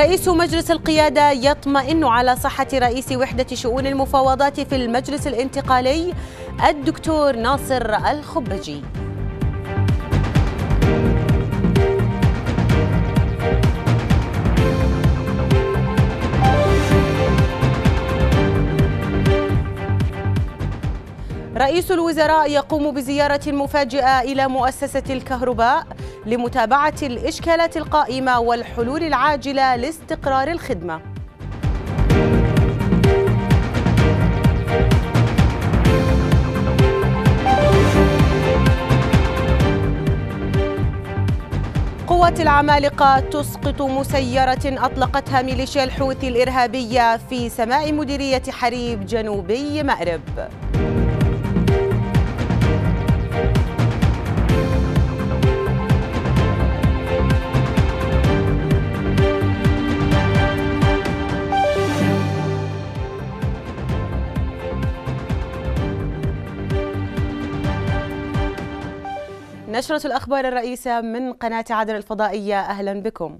رئيس مجلس القيادة يطمئن على صحة رئيس وحدة شؤون المفاوضات في المجلس الانتقالي الدكتور ناصر الخبجي رئيس الوزراء يقوم بزيارة مفاجئة إلى مؤسسة الكهرباء لمتابعة الإشكالات القائمة والحلول العاجلة لاستقرار الخدمة قوات العمالقة تسقط مسيرة أطلقتها ميليشيا الحوثي الإرهابية في سماء مديرية حريب جنوبي مأرب نشرة الأخبار الرئيسة من قناة عدن الفضائية أهلا بكم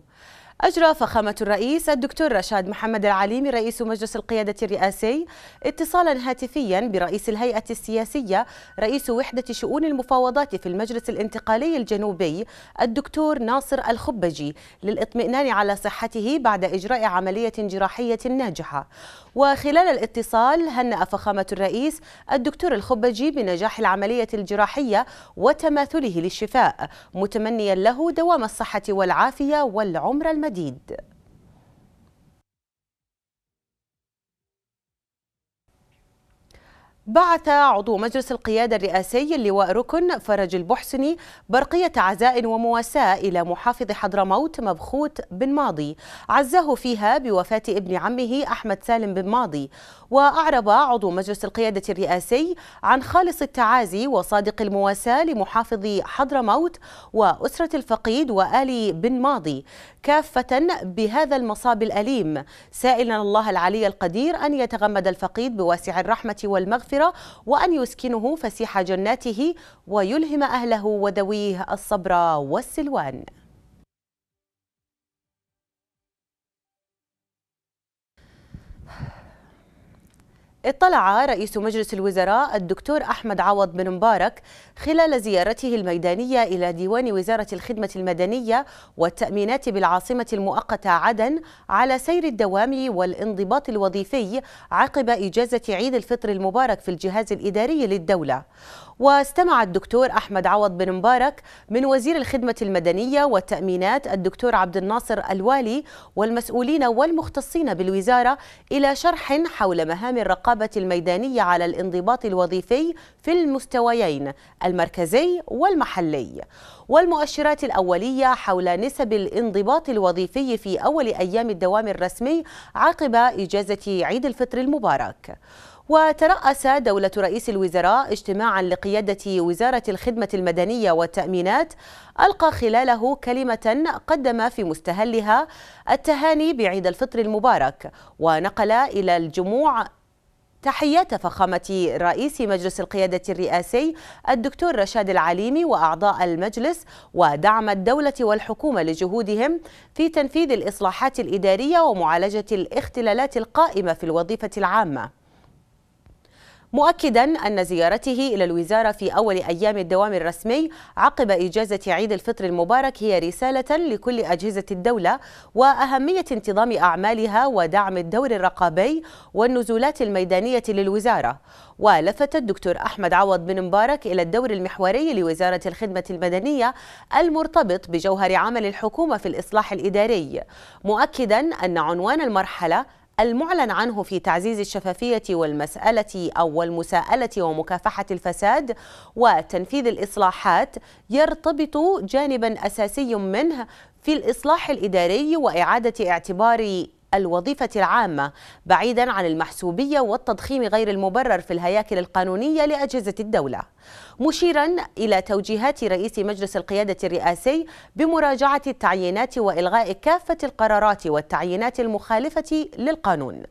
أجرى فخامة الرئيس الدكتور رشاد محمد العليمي رئيس مجلس القيادة الرئاسي اتصالا هاتفيا برئيس الهيئة السياسية رئيس وحدة شؤون المفاوضات في المجلس الانتقالي الجنوبي الدكتور ناصر الخبجي للاطمئنان على صحته بعد إجراء عملية جراحية ناجحة وخلال الاتصال هنأ فخامة الرئيس الدكتور الخبجي بنجاح العملية الجراحية وتماثله للشفاء متمنيا له دوام الصحة والعافية والعمر المديد جديد بعث عضو مجلس القيادة الرئاسي اللواء ركن فرج البحسني برقية عزاء ومواساة إلى محافظ حضرموت مبخوت بن ماضي عزاه فيها بوفاة ابن عمه أحمد سالم بن ماضي وأعرب عضو مجلس القيادة الرئاسي عن خالص التعازي وصادق المواساة لمحافظ حضرموت وأسرة الفقيد وآل بن ماضي كافة بهذا المصاب الأليم سائلا الله العلي القدير أن يتغمد الفقيد بواسع الرحمة والمغفرة وأن يسكنه فسيح جناته ويلهم أهله وذويه الصبر والسلوان اطلع رئيس مجلس الوزراء الدكتور أحمد عوض بن مبارك خلال زيارته الميدانية إلى ديوان وزارة الخدمة المدنية والتأمينات بالعاصمة المؤقتة عدن على سير الدوام والانضباط الوظيفي عقب إجازة عيد الفطر المبارك في الجهاز الإداري للدولة واستمع الدكتور أحمد عوض بن مبارك من وزير الخدمة المدنية والتأمينات الدكتور عبد الناصر الوالي والمسؤولين والمختصين بالوزارة إلى شرح حول مهام الرقابة الميدانية على الانضباط الوظيفي في المستويين المركزي والمحلي والمؤشرات الأولية حول نسب الانضباط الوظيفي في أول أيام الدوام الرسمي عقب إجازة عيد الفطر المبارك وترأس دولة رئيس الوزراء اجتماعا لقيادة وزارة الخدمة المدنية والتأمينات ألقى خلاله كلمة قدم في مستهلها التهاني بعيد الفطر المبارك ونقل إلى الجموع تحيات فخامة رئيس مجلس القيادة الرئاسي الدكتور رشاد العليمي وأعضاء المجلس ودعم الدولة والحكومة لجهودهم في تنفيذ الإصلاحات الإدارية ومعالجة الاختلالات القائمة في الوظيفة العامة مؤكدا أن زيارته إلى الوزارة في أول أيام الدوام الرسمي عقب إجازة عيد الفطر المبارك هي رسالة لكل أجهزة الدولة وأهمية انتظام أعمالها ودعم الدور الرقابي والنزولات الميدانية للوزارة ولفت الدكتور أحمد عوض بن مبارك إلى الدور المحوري لوزارة الخدمة المدنية المرتبط بجوهر عمل الحكومة في الإصلاح الإداري مؤكدا أن عنوان المرحلة المعلن عنه في تعزيز الشفافية والمسألة أو المساءلة ومكافحة الفساد وتنفيذ الإصلاحات يرتبط جانبا أساسي منه في الإصلاح الإداري وإعادة اعتبار الوظيفة العامة بعيدا عن المحسوبية والتضخيم غير المبرر في الهياكل القانونية لأجهزة الدولة مشيرا إلى توجيهات رئيس مجلس القيادة الرئاسي بمراجعة التعيينات وإلغاء كافة القرارات والتعيينات المخالفة للقانون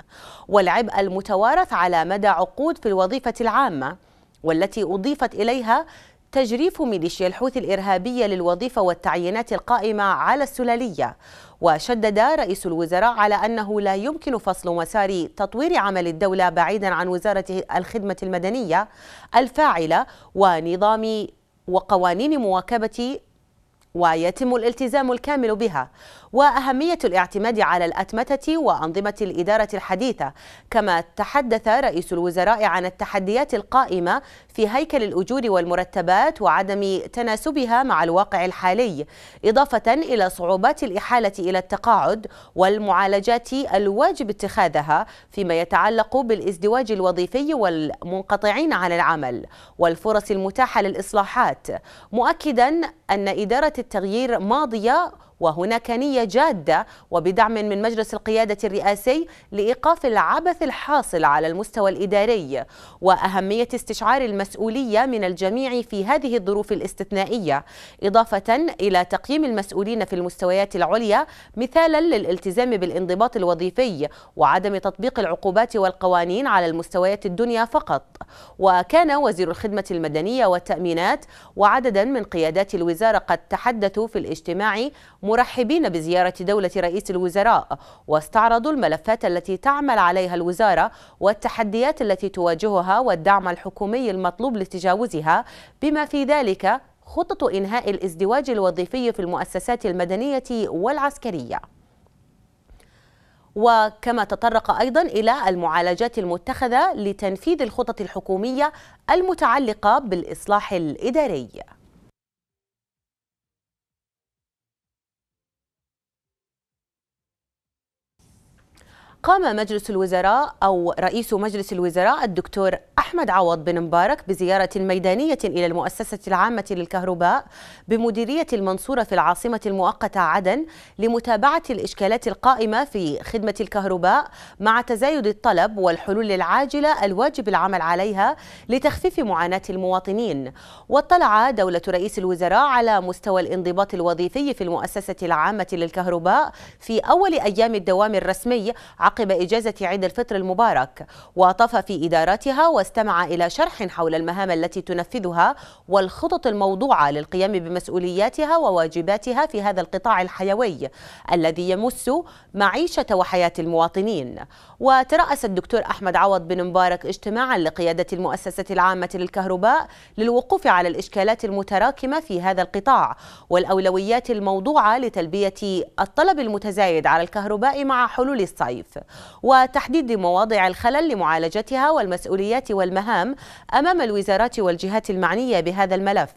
والعبء المتوارث على مدى عقود في الوظيفة العامة والتي أضيفت إليها تجريف ميليشيا الحوثي الإرهابية للوظيفة والتعيينات القائمة على السلالية وشدد رئيس الوزراء على أنه لا يمكن فصل مسار تطوير عمل الدولة بعيدا عن وزارة الخدمة المدنية الفاعلة ونظام وقوانين مواكبة ويتم الالتزام الكامل بها وأهمية الاعتماد على الأتمتة وأنظمة الإدارة الحديثة كما تحدث رئيس الوزراء عن التحديات القائمة في هيكل الأجور والمرتبات وعدم تناسبها مع الواقع الحالي إضافة إلى صعوبات الإحالة إلى التقاعد والمعالجات الواجب اتخاذها فيما يتعلق بالازدواج الوظيفي والمنقطعين عن العمل والفرص المتاحة للإصلاحات مؤكدا أن إدارة التغيير ماضية وهناك نية جادة وبدعم من مجلس القيادة الرئاسي لإيقاف العبث الحاصل على المستوى الإداري وأهمية استشعار المسؤولية من الجميع في هذه الظروف الاستثنائية إضافة إلى تقييم المسؤولين في المستويات العليا مثالا للالتزام بالانضباط الوظيفي وعدم تطبيق العقوبات والقوانين على المستويات الدنيا فقط وكان وزير الخدمة المدنية والتأمينات وعددا من قيادات الوزارة قد تحدثوا في الاجتماع مرحبين بزيارة دولة رئيس الوزراء واستعرضوا الملفات التي تعمل عليها الوزارة والتحديات التي تواجهها والدعم الحكومي المطلوب لتجاوزها بما في ذلك خطط إنهاء الازدواج الوظيفي في المؤسسات المدنية والعسكرية وكما تطرق أيضا إلى المعالجات المتخذة لتنفيذ الخطط الحكومية المتعلقة بالإصلاح الإداري قام مجلس الوزراء أو رئيس مجلس الوزراء الدكتور أحمد عوض بن مبارك بزيارة ميدانية إلى المؤسسة العامة للكهرباء بمديرية المنصورة في العاصمة المؤقتة عدن لمتابعة الإشكالات القائمة في خدمة الكهرباء مع تزايد الطلب والحلول العاجلة الواجب العمل عليها لتخفيف معاناة المواطنين واطلع دولة رئيس الوزراء على مستوى الانضباط الوظيفي في المؤسسة العامة للكهرباء في أول أيام الدوام الرسمي عقب إجازة عيد الفطر المبارك وطاف في إدارتها واستمع إلى شرح حول المهام التي تنفذها والخطط الموضوعة للقيام بمسؤولياتها وواجباتها في هذا القطاع الحيوي الذي يمس معيشة وحياة المواطنين وترأس الدكتور أحمد عوض بن مبارك اجتماعا لقيادة المؤسسة العامة للكهرباء للوقوف على الإشكالات المتراكمة في هذا القطاع والأولويات الموضوعة لتلبية الطلب المتزايد على الكهرباء مع حلول الصيف وتحديد مواضع الخلل لمعالجتها والمسؤوليات والمهام أمام الوزارات والجهات المعنية بهذا الملف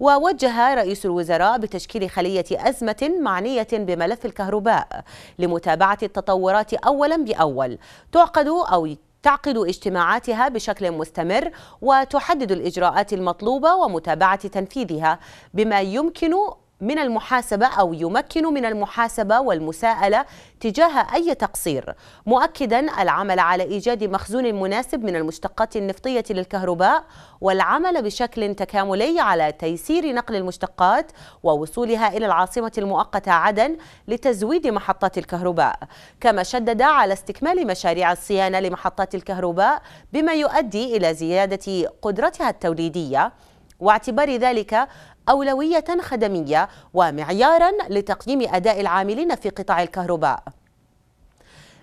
ووجه رئيس الوزراء بتشكيل خلية أزمة معنية بملف الكهرباء لمتابعة التطورات أولا بأول تعقد أو تعقد اجتماعاتها بشكل مستمر وتحدد الإجراءات المطلوبة ومتابعة تنفيذها بما يمكن من المحاسبة أو يمكن من المحاسبة والمساءلة تجاه أي تقصير مؤكدا العمل على إيجاد مخزون مناسب من المشتقات النفطية للكهرباء والعمل بشكل تكاملي على تيسير نقل المشتقات ووصولها إلى العاصمة المؤقتة عدن لتزويد محطات الكهرباء كما شدد على استكمال مشاريع الصيانة لمحطات الكهرباء بما يؤدي إلى زيادة قدرتها التوليدية واعتبار ذلك أولوية خدمية ومعيارا لتقييم أداء العاملين في قطاع الكهرباء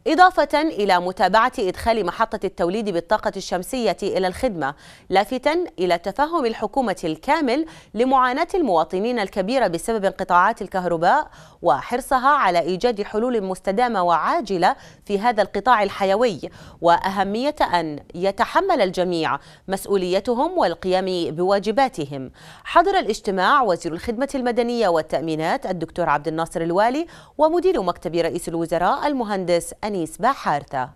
إضافة إلى متابعة إدخال محطة التوليد بالطاقة الشمسية إلى الخدمة لافتا إلى تفهم الحكومة الكامل لمعاناة المواطنين الكبيرة بسبب انقطاعات الكهرباء وحرصها على إيجاد حلول مستدامة وعاجلة في هذا القطاع الحيوي وأهمية أن يتحمل الجميع مسؤوليتهم والقيام بواجباتهم حضر الاجتماع وزير الخدمة المدنية والتأمينات الدكتور عبد الناصر الوالي ومدير مكتب رئيس الوزراء المهندس أنيس بحارثة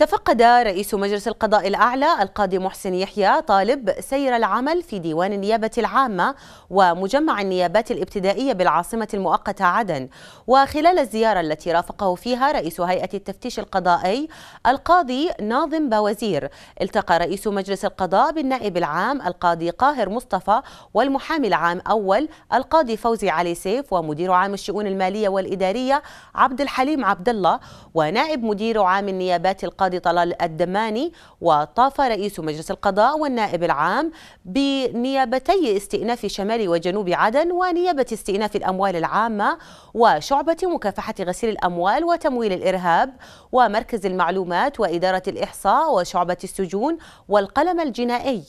تفقد رئيس مجلس القضاء الأعلى القاضي محسن يحيى طالب سير العمل في ديوان النيابة العامة ومجمع النيابات الابتدائية بالعاصمة المؤقتة عدن وخلال الزيارة التي رافقه فيها رئيس هيئة التفتيش القضائي القاضي ناظم باوزير التقى رئيس مجلس القضاء بالنائب العام القاضي قاهر مصطفى والمحامي العام أول القاضي فوزي علي سيف ومدير عام الشؤون المالية والإدارية عبد الحليم عبد الله ونائب مدير عام النيابات القاضي القاضي طلال الدماني وطاف رئيس مجلس القضاء والنائب العام بنيابتي استئناف شمال وجنوب عدن ونيابة استئناف الأموال العامة وشعبة مكافحة غسيل الأموال وتمويل الإرهاب ومركز المعلومات وإدارة الإحصاء وشعبة السجون والقلم الجنائي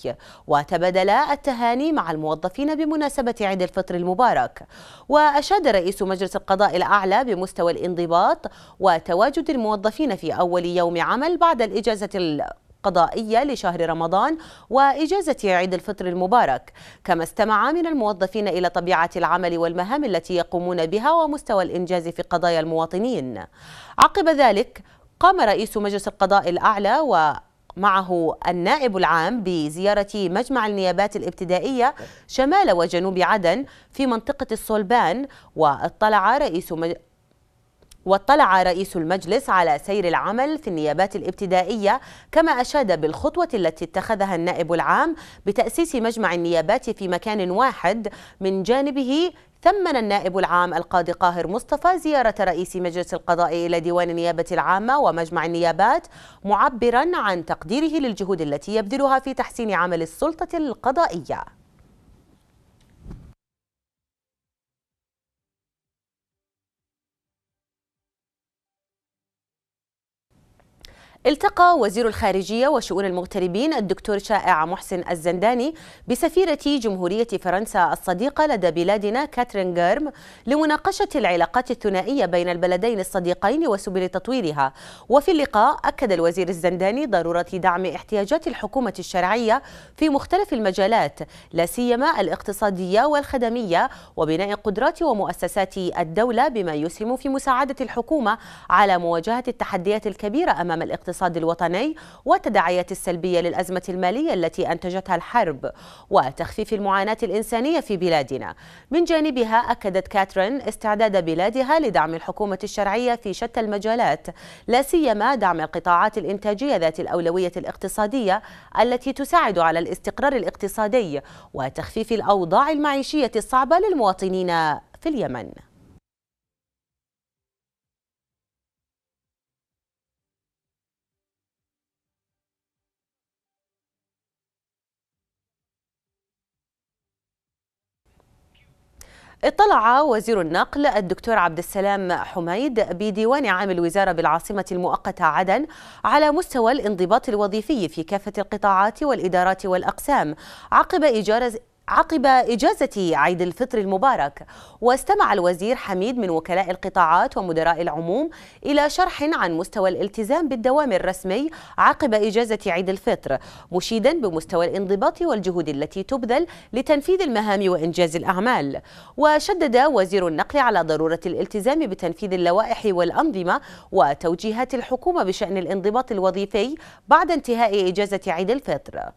وتبادل التهاني مع الموظفين بمناسبة عيد الفطر المبارك وأشاد رئيس مجلس القضاء الأعلى بمستوى الانضباط وتواجد الموظفين في أول يوم عمل العمل بعد الإجازة قضائية لشهر رمضان وإجازة عيد الفطر المبارك كما استمع من الموظفين إلى طبيعة العمل والمهام التي يقومون بها ومستوى الإنجاز في قضايا المواطنين عقب ذلك قام رئيس مجلس القضاء الأعلى و معه النائب العام بزيارة مجمع النيابات الابتدائية شمال وجنوب عدن في منطقة الصلبان واطلع رئيس واطلع رئيس المجلس على سير العمل في النيابات الابتدائية كما أشاد بالخطوة التي اتخذها النائب العام بتأسيس مجمع النيابات في مكان واحد من جانبه ثمن النائب العام القاضي قاهر مصطفى زيارة رئيس مجلس القضاء إلى ديوان النيابة العامة ومجمع النيابات معبرا عن تقديره للجهود التي يبذلها في تحسين عمل السلطة القضائية التقى وزير الخارجية وشؤون المغتربين الدكتور شائع محسن الزنداني بسفيرة جمهورية فرنسا الصديقة لدى بلادنا كاترين جيرم لمناقشة العلاقات الثنائية بين البلدين الصديقين وسبل تطويرها وفي اللقاء أكد الوزير الزنداني ضرورة دعم احتياجات الحكومة الشرعية في مختلف المجالات لا سيما الاقتصادية والخدمية وبناء قدرات ومؤسسات الدولة بما يسهم في مساعدة الحكومة على مواجهة التحديات الكبيرة أمام الاقتصاد الاقتصاد الوطني والتداعيات السلبية للأزمة المالية التي أنتجتها الحرب وتخفيف المعاناة الإنسانية في بلادنا من جانبها أكدت كاترين استعداد بلادها لدعم الحكومة الشرعية في شتى المجالات لا سيما دعم القطاعات الإنتاجية ذات الأولوية الاقتصادية التي تساعد على الاستقرار الاقتصادي وتخفيف الأوضاع المعيشية الصعبة للمواطنين في اليمن اطلع وزير النقل الدكتور عبد السلام حميد بديوان عام الوزارة بالعاصمة المؤقتة عدن على مستوى الانضباط الوظيفي في كافة القطاعات والإدارات والأقسام عقب عقب إجازة عيد الفطر المبارك واستمع الوزير حميد من وكلاء القطاعات ومدراء العموم إلى شرح عن مستوى الالتزام بالدوام الرسمي عقب إجازة عيد الفطر مشيدا بمستوى الانضباط والجهود التي تبذل لتنفيذ المهام وإنجاز الأعمال وشدد وزير النقل على ضرورة الالتزام بتنفيذ اللوائح والأنظمة وتوجيهات الحكومة بشأن الانضباط الوظيفي بعد انتهاء إجازة عيد الفطر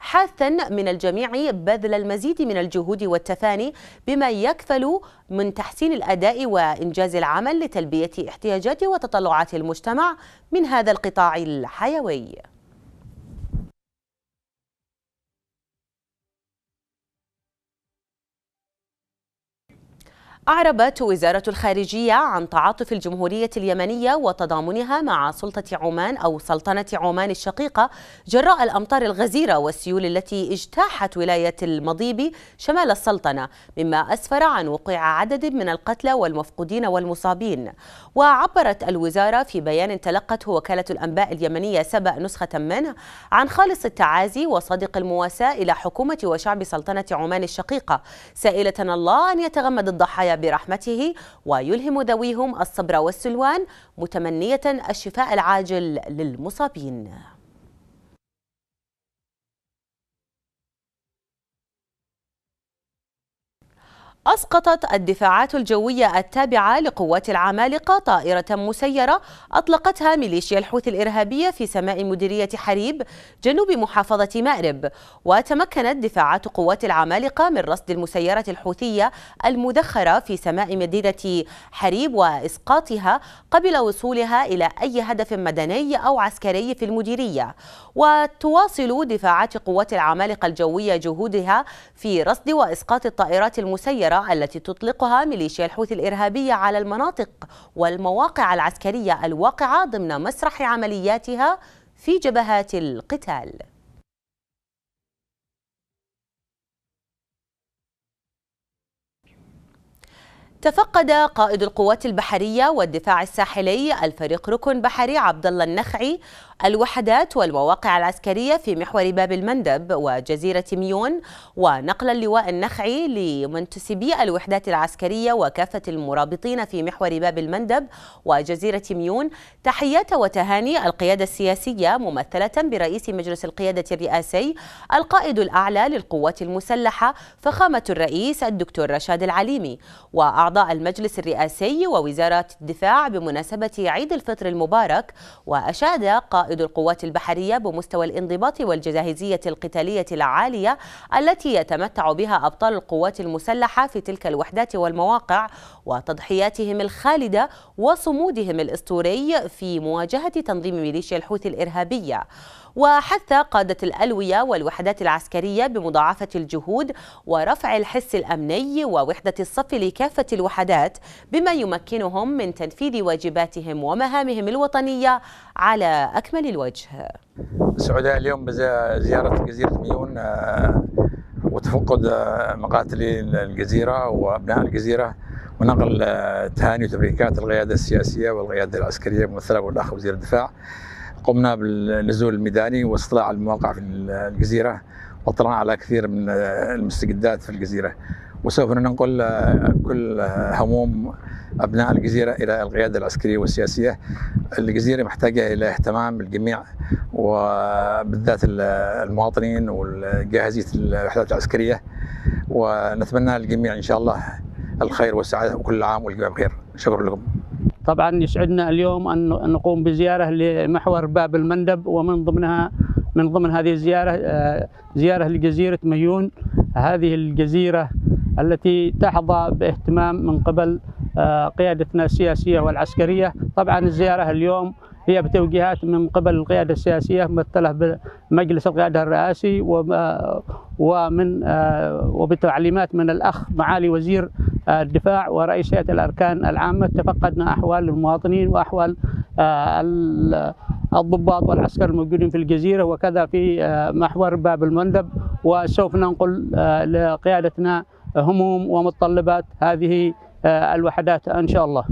حاثا من الجميع بذل المزيد من الجهود والتفاني بما يكفل من تحسين الأداء وإنجاز العمل لتلبية احتياجات وتطلعات المجتمع من هذا القطاع الحيوي أعربت وزارة الخارجية عن تعاطف الجمهورية اليمنية وتضامنها مع سلطة عمان أو سلطنة عمان الشقيقة جراء الأمطار الغزيرة والسيول التي اجتاحت ولاية المضيب شمال السلطنة مما أسفر عن وقوع عدد من القتلى والمفقودين والمصابين وعبرت الوزارة في بيان تلقته وكالة الأنباء اليمنية سبأ نسخة منه عن خالص التعازي وصادق المواساة إلى حكومة وشعب سلطنة عمان الشقيقة سائلة الله أن يتغمد الضحايا برحمته ويلهم ذويهم الصبر والسلوان متمنية الشفاء العاجل للمصابين أسقطت الدفاعات الجوية التابعة لقوات العمالقة طائرة مسيرة أطلقتها ميليشيا الحوثي الإرهابية في سماء مديرية حريب جنوب محافظة مأرب وتمكنت دفاعات قوات العمالقة من رصد المسيرة الحوثية المدخرة في سماء مدينة حريب وإسقاطها قبل وصولها إلى أي هدف مدني أو عسكري في المديرية وتواصل دفاعات قوات العمالقة الجوية جهودها في رصد وإسقاط الطائرات المسيرة التي تطلقها ميليشيا الحوثي الإرهابية على المناطق والمواقع العسكرية الواقعة ضمن مسرح عملياتها في جبهات القتال تفقد قائد القوات البحرية والدفاع الساحلي الفريق ركن بحري عبد الله النخعي الوحدات والمواقع العسكرية في محور باب المندب وجزيرة ميون ونقل اللواء النخعي لمنتسبي الوحدات العسكرية وكافة المرابطين في محور باب المندب وجزيرة ميون تحيات وتهاني القيادة السياسية ممثلة برئيس مجلس القيادة الرئاسي القائد الأعلى للقوات المسلحة فخامة الرئيس الدكتور رشاد العليمي وأعضاء أعضاء المجلس الرئاسي ووزارة الدفاع بمناسبة عيد الفطر المبارك وأشاد قائد القوات البحرية بمستوى الانضباط والجاهزية القتالية العالية التي يتمتع بها أبطال القوات المسلحة في تلك الوحدات والمواقع وتضحياتهم الخالدة وصمودهم الإسطوري في مواجهة تنظيم ميليشيا الحوثي الإرهابية وحث قادة الألوية والوحدات العسكرية بمضاعفة الجهود ورفع الحس الأمني ووحدة الصف لكافة الوحدات بما يمكنهم من تنفيذ واجباتهم ومهامهم الوطنية على أكمل الوجه سعداء اليوم بزيارة جزيرة ميون آه، وتفقد آه، مقاتلي الجزيرة وأبناء الجزيرة ونقل تهاني آه، وتبريكات القيادة السياسية والقيادة العسكرية ممثلة بالأخ وزير الدفاع قمنا بالنزول الميداني واستطلاع المواقع في الجزيرة واطلعنا على كثير من المستجدات في الجزيرة وسوف ننقل كل هموم أبناء الجزيرة إلى القيادة العسكرية والسياسية الجزيرة محتاجة إلى اهتمام الجميع وبالذات المواطنين وجاهزية الوحدات العسكرية ونتمنى للجميع إن شاء الله الخير والسعادة وكل عام والجميع بخير شكرا لكم طبعا يسعدنا اليوم أن نقوم بزيارة لمحور باب المندب ومن ضمنها من ضمن هذه الزيارة آه، زيارة لجزيرة ميون هذه الجزيرة التي تحظى باهتمام من قبل آه، قيادتنا السياسية والعسكرية طبعا الزيارة اليوم هي بتوجيهات من قبل القيادة السياسية ممثلة بمجلس القيادة الرئاسي آه، ومن آه، وبتعليمات من الأخ معالي وزير الدفاع ورئيس هيئة الأركان العامة تفقدنا أحوال المواطنين وأحوال الضباط والعسكر الموجودين في الجزيرة وكذا في محور باب المندب وسوف ننقل لقيادتنا هموم ومتطلبات هذه آه، الوحدات ان شاء الله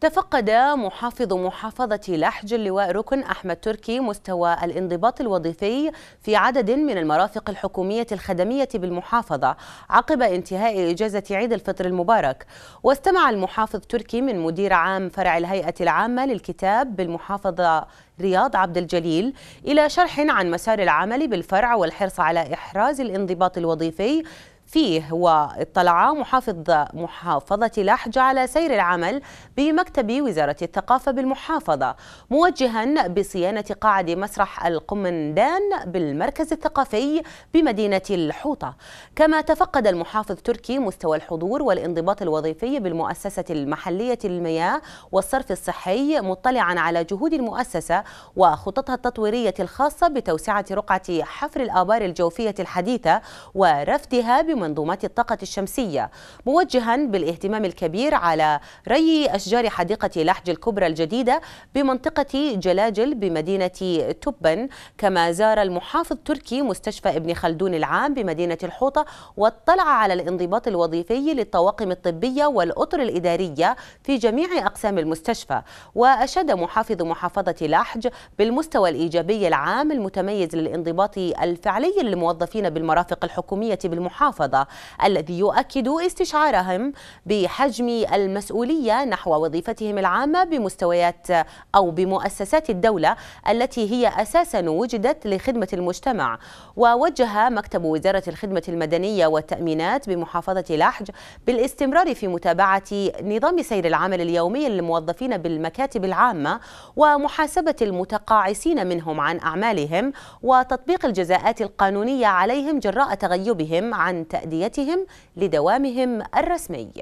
تفقد محافظ محافظة لحج اللواء ركن أحمد تركي مستوى الانضباط الوظيفي في عدد من المرافق الحكومية الخدمية بالمحافظة عقب انتهاء إجازة عيد الفطر المبارك واستمع المحافظ تركي من مدير عام فرع الهيئة العامة للكتاب بالمحافظة رياض عبد الجليل إلى شرح عن مسار العمل بالفرع والحرص على إحراز الانضباط الوظيفي فيه واطلع محافظ محافظة لحج على سير العمل بمكتب وزارة الثقافة بالمحافظة موجها بصيانة قاعد مسرح القمندان بالمركز الثقافي بمدينة الحوطة كما تفقد المحافظ تركي مستوى الحضور والانضباط الوظيفي بالمؤسسة المحلية للمياه والصرف الصحي مطلعا على جهود المؤسسة وخططها التطويرية الخاصة بتوسعة رقعة حفر الآبار الجوفية الحديثة ورفدها بم منظومات الطاقة الشمسية موجها بالاهتمام الكبير على ري أشجار حديقة لحج الكبرى الجديدة بمنطقة جلاجل بمدينة توبن كما زار المحافظ تركي مستشفى ابن خلدون العام بمدينة الحوطة واطلع على الانضباط الوظيفي للطواقم الطبية والأطر الإدارية في جميع أقسام المستشفى وأشاد محافظ محافظة لحج بالمستوى الإيجابي العام المتميز للانضباط الفعلي للموظفين بالمرافق الحكومية بالمحافظة الرياضة الذي يؤكد استشعارهم بحجم المسؤولية نحو وظيفتهم العامة بمستويات أو بمؤسسات الدولة التي هي أساسا وجدت لخدمة المجتمع ووجه مكتب وزارة الخدمة المدنية والتأمينات بمحافظة لحج بالاستمرار في متابعة نظام سير العمل اليومي للموظفين بالمكاتب العامة ومحاسبة المتقاعسين منهم عن أعمالهم وتطبيق الجزاءات القانونية عليهم جراء تغيبهم عن تأمين تأديتهم لدوامهم الرسمي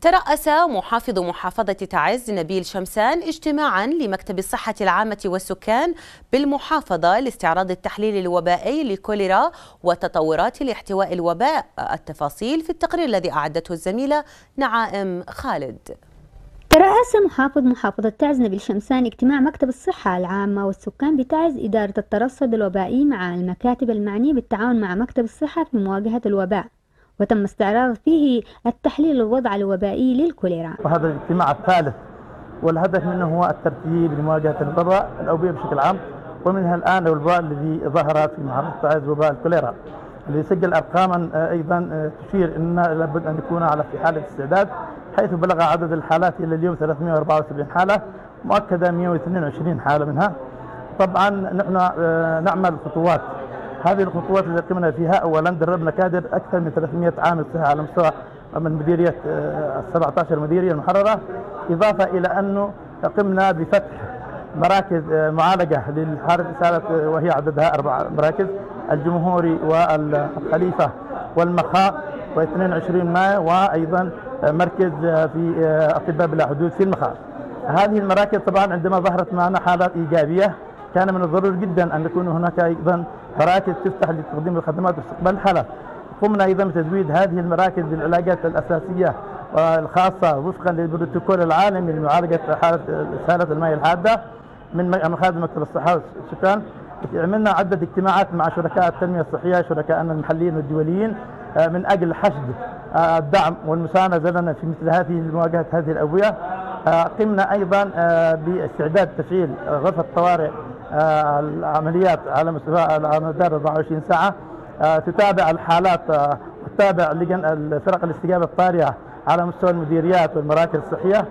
ترأس محافظ محافظة تعز نبيل شمسان اجتماعا لمكتب الصحة العامة والسكان بالمحافظة لاستعراض التحليل الوبائي لكوليرا وتطورات الاحتواء الوباء التفاصيل في التقرير الذي أعدته الزميلة نعائم خالد رأس محافظ محافظة تعز نبيل شمسان اجتماع مكتب الصحة العامة والسكان بتعز إدارة الترصد الوبائي مع المكاتب المعنية بالتعاون مع مكتب الصحة في مواجهة الوباء وتم استعراض فيه التحليل الوضع الوبائي للكوليرا وهذا الاجتماع الثالث والهدف منه هو الترتيب لمواجهة الوباء الأوبئة بشكل عام ومنها الآن الوباء الذي ظهر في محافظة تعز وباء الكوليرا الذي سجل أرقاما آه، أيضا آه، تشير أن لابد أن نكون على في حالة استعداد حيث بلغ عدد الحالات إلى اليوم 374 حالة مؤكدة 122 حالة منها طبعا نحن آه، نعمل خطوات هذه الخطوات التي قمنا فيها اولا دربنا كادر اكثر من 300 عامل صحه على مستوى من مديريه 17 آه، مديريه المحرره اضافه الى انه قمنا بفتح مراكز آه، معالجه للحاله اساله وهي عددها اربع مراكز الجمهوري والخليفه والمخاء و22 مايو وايضا مركز في اطباء بلا حدود في المخاض هذه المراكز طبعا عندما ظهرت معنا حالات ايجابيه كان من الضروري جدا ان تكون هناك ايضا مراكز تفتح لتقديم الخدمات واستقبال الحالات قمنا ايضا بتزويد هذه المراكز بالعلاجات الاساسيه الخاصه وفقا للبروتوكول العالمي لمعالجه حاله سهاله الماء الحاده من مخازن مكتب الصحه والسكان عملنا عده اجتماعات مع شركاء التنميه الصحيه شركائنا المحليين والدوليين آه، من أجل حشد آه، الدعم والمساندة لنا في مثل هذه مواجهة هذه الأوبئة آه، قمنا أيضا باستعداد تفعيل غرفة طوارئ العمليات على مستوى على مدار 24 ساعة تتابع الحالات وتتابع لجن فرق الاستجابة الطارئة على مستوى المديريات والمراكز الصحية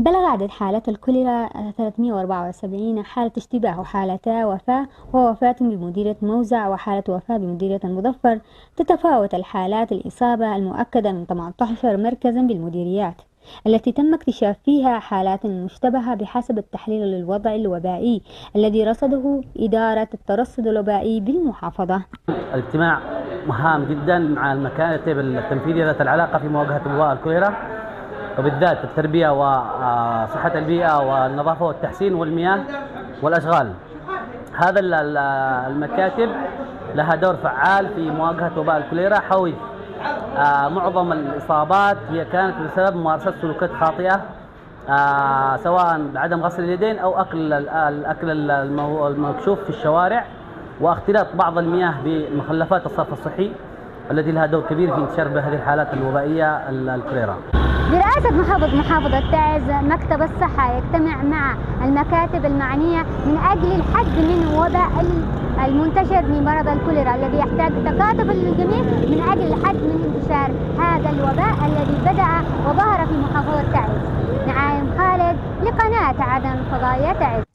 بلغ عدد حالات الكوليرا 374 حالة اشتباه وحالتا وفاة ووفاة بمديرة موزع وحالة وفاة بمديرة المظفر تتفاوت الحالات الإصابة المؤكدة من 18 مركزا بالمديريات التي تم اكتشاف فيها حالات مشتبهة بحسب التحليل للوضع الوبائي الذي رصده إدارة الترصد الوبائي بالمحافظة الاجتماع مهام جدا مع المكاتب التنفيذية ذات العلاقة في مواجهة وباء الكوليرا وبالذات التربية وصحة آه، البيئة والنظافة والتحسين والمياه والأشغال هذا المكاتب لها دور فعال في مواجهة وباء الكوليرا حيث آه، معظم الإصابات هي كانت بسبب ممارسة سلوكات خاطئة آه، سواء بعدم غسل اليدين أو أكل الأكل المكشوف في الشوارع واختلاط بعض المياه بمخلفات الصرف الصحي التي لها دور كبير في انتشار هذه الحالات الوبائية الكوليرا برئاسة محافظ محافظة تعز مكتب الصحة يجتمع مع المكاتب المعنية من أجل الحد من وباء المنتشر من مرض الكوليرا الذي يحتاج تكاتف للجميع من أجل الحد من انتشار هذا الوباء الذي بدأ وظهر في محافظة تعز نعايم خالد لقناة عدن فضائية تعز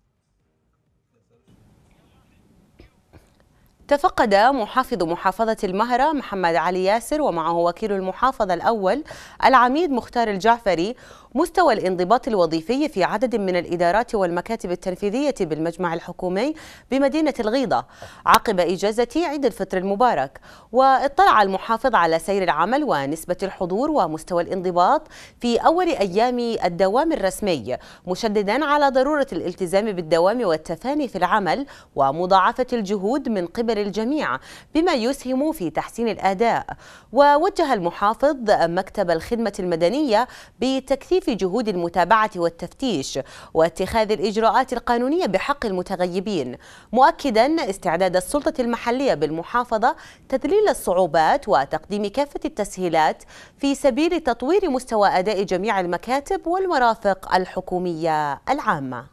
تفقد محافظ محافظة المهرة محمد علي ياسر ومعه وكيل المحافظة الأول العميد مختار الجعفري مستوى الانضباط الوظيفي في عدد من الإدارات والمكاتب التنفيذية بالمجمع الحكومي بمدينة الغيضة عقب إجازة عيد الفطر المبارك واطلع المحافظ على سير العمل ونسبة الحضور ومستوى الانضباط في أول أيام الدوام الرسمي مشددا على ضرورة الالتزام بالدوام والتفاني في العمل ومضاعفة الجهود من قبل الجميع بما يسهم في تحسين الأداء ووجه المحافظ مكتب الخدمة المدنية بتكثيف تضعيف جهود المتابعة والتفتيش واتخاذ الإجراءات القانونية بحق المتغيبين مؤكدا استعداد السلطة المحلية بالمحافظة تذليل الصعوبات وتقديم كافة التسهيلات في سبيل تطوير مستوى أداء جميع المكاتب والمرافق الحكومية العامة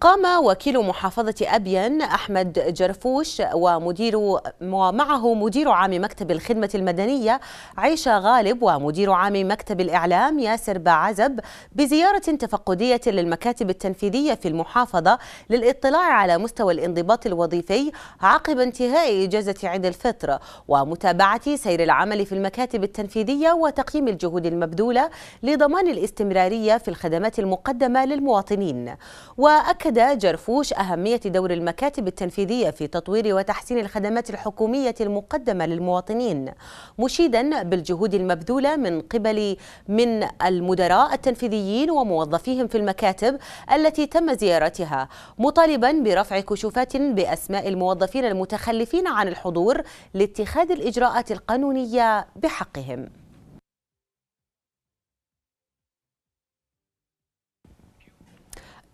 قام وكيل محافظة أبين أحمد جرفوش ومدير ومعه مدير عام مكتب الخدمة المدنية عيشة غالب ومدير عام مكتب الإعلام ياسر باعزب بزيارة تفقدية للمكاتب التنفيذية في المحافظة للاطلاع على مستوى الانضباط الوظيفي عقب انتهاء إجازة عيد الفطر ومتابعة سير العمل في المكاتب التنفيذية وتقييم الجهود المبذولة لضمان الاستمرارية في الخدمات المقدمة للمواطنين وأكد أكد جرفوش أهمية دور المكاتب التنفيذية في تطوير وتحسين الخدمات الحكومية المقدمة للمواطنين مشيدا بالجهود المبذولة من قبل من المدراء التنفيذيين وموظفيهم في المكاتب التي تم زيارتها مطالبا برفع كشوفات بأسماء الموظفين المتخلفين عن الحضور لاتخاذ الإجراءات القانونية بحقهم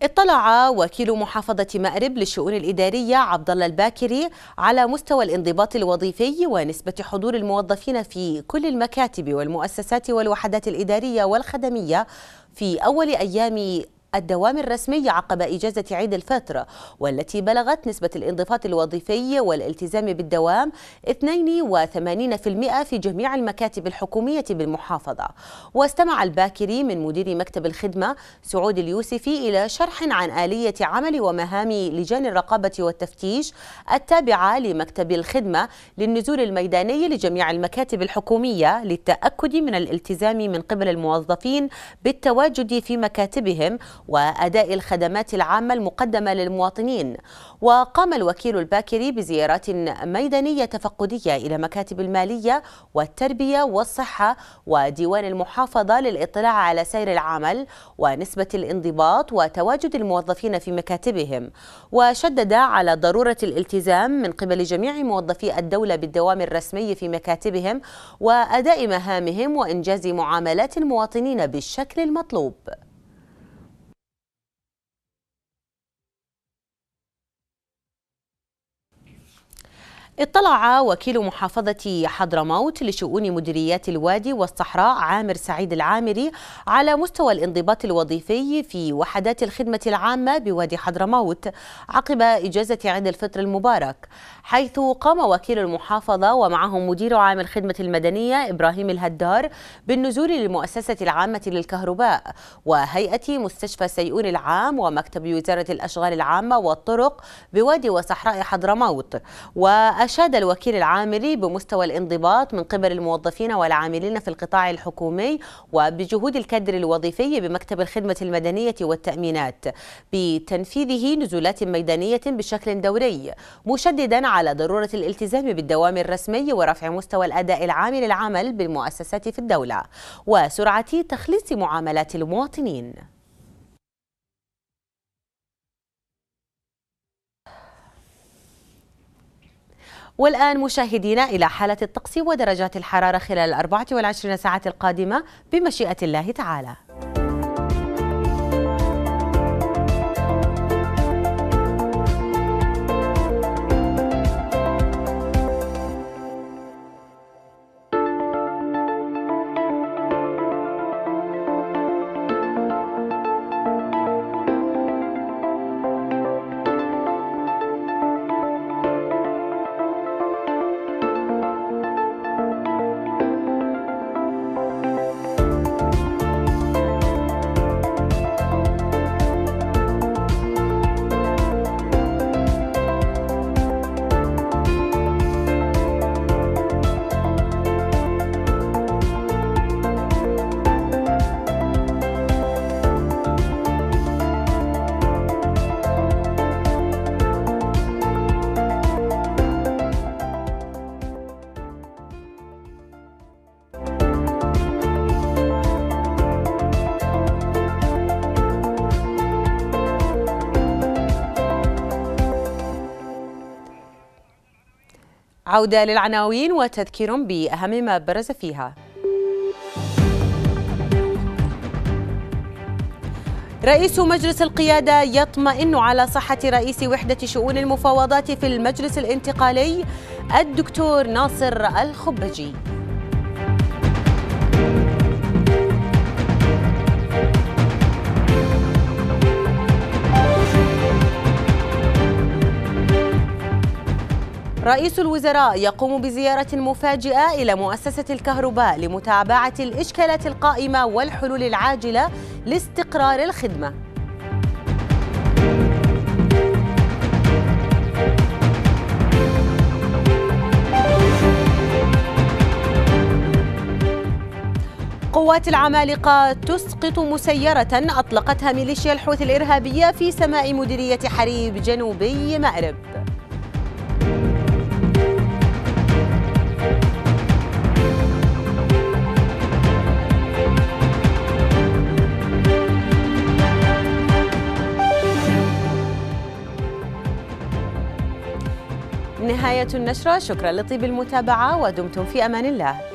اطلع وكيل محافظة مأرب للشؤون الإدارية عبد الله الباكري على مستوى الانضباط الوظيفي ونسبة حضور الموظفين في كل المكاتب والمؤسسات والوحدات الإدارية والخدمية في أول أيام الدوام الرسمي عقب إجازة عيد الفطر والتي بلغت نسبة الانضفاط الوظيفي والالتزام بالدوام 82% في جميع المكاتب الحكومية بالمحافظة واستمع الباكري من مدير مكتب الخدمة سعود اليوسفي إلى شرح عن آلية عمل ومهام لجان الرقابة والتفتيش التابعة لمكتب الخدمة للنزول الميداني لجميع المكاتب الحكومية للتأكد من الالتزام من قبل الموظفين بالتواجد في مكاتبهم وأداء الخدمات العامة المقدمة للمواطنين وقام الوكيل الباكري بزيارات ميدانية تفقدية إلى مكاتب المالية والتربية والصحة وديوان المحافظة للإطلاع على سير العمل ونسبة الانضباط وتواجد الموظفين في مكاتبهم وشدد على ضرورة الالتزام من قبل جميع موظفي الدولة بالدوام الرسمي في مكاتبهم وأداء مهامهم وإنجاز معاملات المواطنين بالشكل المطلوب اطلع وكيل محافظة حضرموت لشؤون مديريات الوادي والصحراء عامر سعيد العامري على مستوى الانضباط الوظيفي في وحدات الخدمة العامة بوادي حضرموت عقب إجازة عيد الفطر المبارك حيث قام وكيل المحافظة ومعه مدير عام الخدمة المدنية إبراهيم الهدار بالنزول للمؤسسة العامة للكهرباء وهيئة مستشفى سيئون العام ومكتب وزارة الأشغال العامة والطرق بوادي وصحراء حضرموت و أشاد الوكيل العاملي بمستوى الانضباط من قبل الموظفين والعاملين في القطاع الحكومي وبجهود الكادر الوظيفي بمكتب الخدمة المدنية والتأمينات بتنفيذه نزولات ميدانية بشكل دوري مشددا على ضرورة الالتزام بالدوام الرسمي ورفع مستوى الأداء العام للعمل بالمؤسسات في الدولة وسرعة تخليص معاملات المواطنين والآن مشاهدينا إلى حالة الطقس ودرجات الحرارة خلال الأربعة والعشرين ساعة القادمة بمشيئة الله تعالى عودة للعناوين وتذكير بأهم ما برز فيها رئيس مجلس القيادة يطمئن على صحة رئيس وحدة شؤون المفاوضات في المجلس الانتقالي الدكتور ناصر الخبجي رئيس الوزراء يقوم بزيارة مفاجئة إلى مؤسسة الكهرباء لمتابعة الإشكالات القائمة والحلول العاجلة لاستقرار الخدمة قوات العمالقة تسقط مسيرة أطلقتها ميليشيا الحوثي الإرهابية في سماء مديرية حريب جنوبي مأرب نهاية النشرة شكرا لطيب المتابعة ودمتم في أمان الله